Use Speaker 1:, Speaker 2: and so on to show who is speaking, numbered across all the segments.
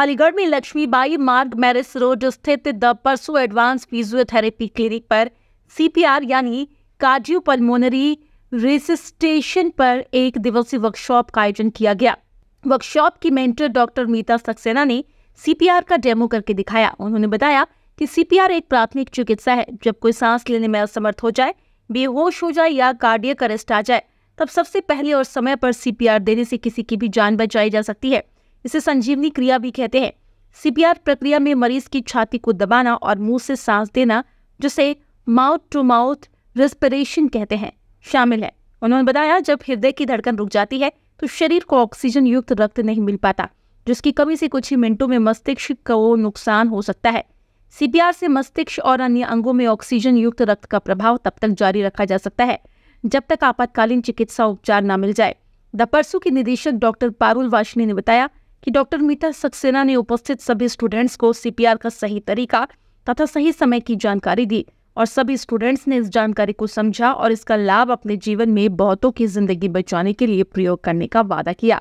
Speaker 1: अलीगढ़ में Laxmibai Marg Marris road स्थित the परसो एडवांस फिजियोथेरेपी क्लिनिक पर सीपीआर यानी कार्डियो पल्मोनरी रेसिस्टेशन पर एक दिवसीय वर्कशॉप का आयोजन किया गया वर्कशॉप की मेंटर डॉक्टर मीता सक्सेना ने सीपीआर का डेमो करके दिखाया उन्होंने बताया कि सीपीआर एक प्राथमिक चिकित्सा है जब कोई सांस लेने में असमर्थ हो जाए बेहोश हो जाए या कार्डियक अरेस्ट आ जाए तब सबसे पहले और समय पर सीपीआर देने से किसी की भी जान बचाई जा सकती है इसे संजीवनी क्रिया भी कहते हैं सीपीआर प्रक्रिया में मरीज की छाती को दबाना और मुंह से सांस देना जिसे माउथ टू माउथ रेस्पिरेशन कहते हैं शामिल है उन्होंने बताया जब हृदय की धड़कन रुक जाती है तो शरीर को ऑक्सीजन युक्त रक्त नहीं मिल पाता जिसकी कमी से कुछ ही मिनटों में मस्तिष्क को नुकसान हो सकता है सीपीआर से मस्तिष्क और अन्य अंगों में ऑक्सीजन युक्त रक्त का प्रभाव तब तक जारी रखा जा सकता है जब तक आपातकालीन चिकित्सा उपचार न मिल जाए द परसू के निदेशक डॉक्टर पारुल वाशनी ने बताया कि डॉक्टर मीता सक्सेना ने उपस्थित सभी स्टूडेंट्स को सीपीआर का सही तरीका तथा सही समय की जानकारी दी और सभी स्टूडेंट्स ने इस जानकारी को समझा और इसका लाभ अपने जीवन में बहुतों की जिंदगी बचाने के लिए प्रयोग करने का वादा किया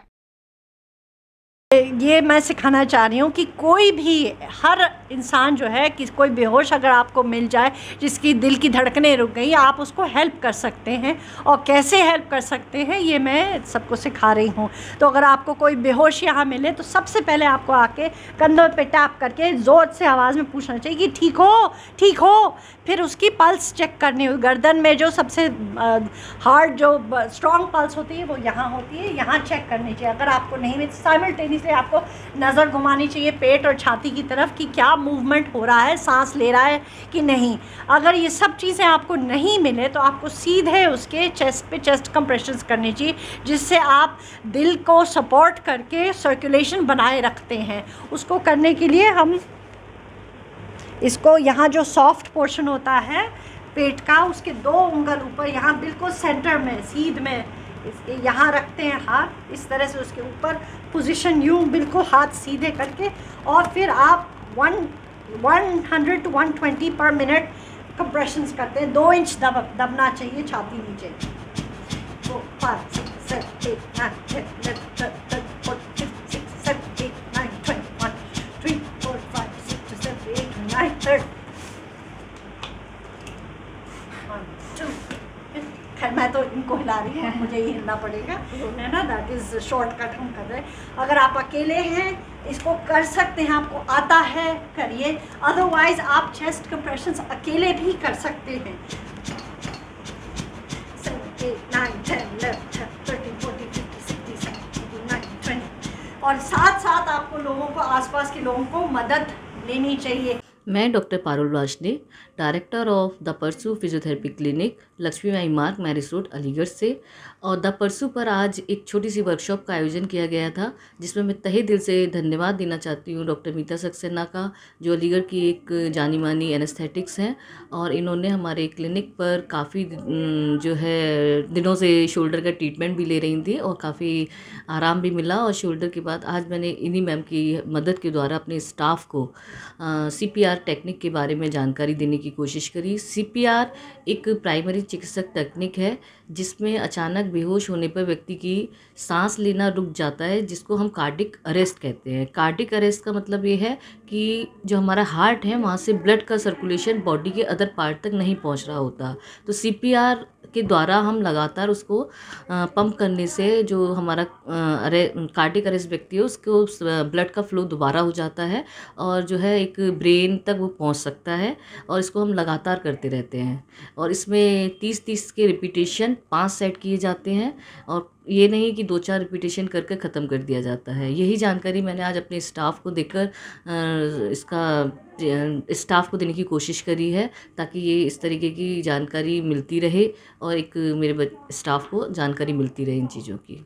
Speaker 2: ये मैं सिखाना चाह रही हूँ कि कोई भी हर इंसान जो है कि कोई बेहोश अगर आपको मिल जाए जिसकी दिल की धड़कने रुक गई आप उसको हेल्प कर सकते हैं और कैसे हेल्प कर सकते हैं ये मैं सबको सिखा रही हूँ तो अगर आपको कोई बेहोश यहाँ मिले तो सबसे पहले आपको आके कंधों पे टैप करके ज़ोर से आवाज़ में पूछना चाहिए कि ठीक हो ठीक हो फिर उसकी पल्स चेक करनी हुई गर्दन में जो सबसे हार्ड जो स्ट्रॉन्ग पल्स होती है वो यहाँ होती है यहाँ चेक करनी चाहिए अगर आपको नहीं मिलती तो साइमल्टेनियस इसलिए आपको नज़र घुमानी चाहिए पेट और छाती की तरफ कि क्या मूवमेंट हो रहा है सांस ले रहा है कि नहीं अगर ये सब चीज़ें आपको नहीं मिले तो आपको सीधे उसके चेस्ट पे चेस्ट कंप्रेशन करने चाहिए जिससे आप दिल को सपोर्ट करके सर्कुलेशन बनाए रखते हैं उसको करने के लिए हम इसको यहाँ जो सॉफ्ट पोर्शन होता है पेट का उसके दो उंगल ऊपर यहाँ बिल्कुल सेंटर में सीध में इसके यहाँ रखते हैं हाथ इस तरह से उसके ऊपर पोजीशन यूँ बिल्कुल हाथ सीधे करके और फिर आप one one hundred to one twenty पर मिनट कंप्रेशन करते हैं दो इंच दब दबना चाहिए छाती नीचे तो पाँच रही है मुझे ये हिलना पड़ेगा हम्म। है ना दैट इज़ शॉर्टकट हम कर रहे हैं अगर आप अकेले हैं इसको कर सकते हैं आपको आता है करिए अदरवाइज आप चेस्ट कंप्रेशन अकेले भी कर सकते हैं और साथ साथ आपको लोगों को आसपास के लोगों को मदद लेनी चाहिए
Speaker 3: मैं doctor Parul Wajde director of the परसू physiotherapy clinic Laxmi Mai Marg Marris road Aligarh से और द परसू पर आज एक छोटी सी वर्कशॉप का आयोजन किया गया था जिसमें मैं तहे दिल से धन्यवाद देना चाहती हूँ डॉक्टर मीता सक्सेना का जो अलीगढ़ की एक जानी मानी एनेस्थेटिक्स हैं और इन्होंने हमारे क्लिनिक पर काफ़ी जो है दिनों से शोल्डर का ट्रीटमेंट भी ले रही थी और काफ़ी आराम भी मिला और शोल्डर के बाद आज मैंने इन्हीं मैम की मदद के द्वारा अपने स्टाफ को सी पी आर टेक्निक के बारे में जानकारी देने की कोशिश करी सीपीआर एक प्राइमरी चिकित्सक टेक्निक है जिसमें अचानक बेहोश होने पर व्यक्ति की सांस लेना रुक जाता है जिसको हम कार्डिक अरेस्ट कहते हैं कार्डिक अरेस्ट का मतलब ये है कि जो हमारा हार्ट है वहाँ से ब्लड का सर्कुलेशन बॉडी के अदर पार्ट तक नहीं पहुँच रहा होता तो सी के द्वारा हम लगातार उसको पंप करने से जो हमारा अरे कार्डिक अरेस्ट व्यक्ति है उसको ब्लड का फ्लो दोबारा हो जाता है और जो है एक ब्रेन तक वो पहुंच सकता है और इसको हम लगातार करते रहते हैं और इसमें तीस तीस के रिपीटेशन पाँच सेट किए जाते हैं और ये नहीं कि दो चार रिपीटेशन करके ख़त्म कर दिया जाता है यही जानकारी मैंने आज अपने स्टाफ को देकर इसका स्टाफ को देने की कोशिश करी है ताकि ये इस तरीके की जानकारी मिलती रहे और एक मेरे स्टाफ को जानकारी मिलती रहे इन चीज़ों की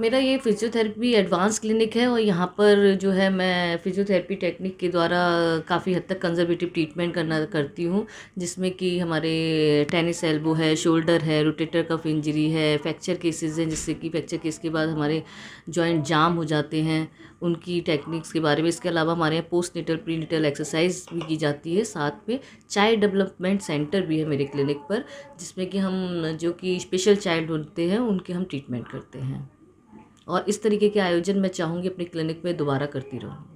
Speaker 3: मेरा ये फ़िज़ियोथेरेपी एडवांस क्लिनिक है और यहाँ पर जो है मैं फ़िज़ियोथेरेपी टेक्निक के द्वारा काफ़ी हद तक कंजर्वेटिव ट्रीटमेंट करना करती हूँ जिसमें कि हमारे टेनिस एल्बो है शोल्डर है रोटेटर कफ इंजरी है फ्रैक्चर केसेस हैं जिससे कि फ्रैक्चर केस के बाद हमारे जॉइंट जाम हो जाते हैं उनकी टेक्निक्स के बारे में इसके अलावा हमारे यहाँ postnatal prenatal exercise भी की जाती है साथ में चाइल्ड डेवलपमेंट सेंटर भी है मेरे क्लिनिक पर जिसमें कि हम जो कि स्पेशल चाइल्ड होते हैं उनके हम ट्रीटमेंट करते हैं और इस तरीके के आयोजन मैं चाहूँगी अपनी क्लिनिक में दोबारा करती रहूँ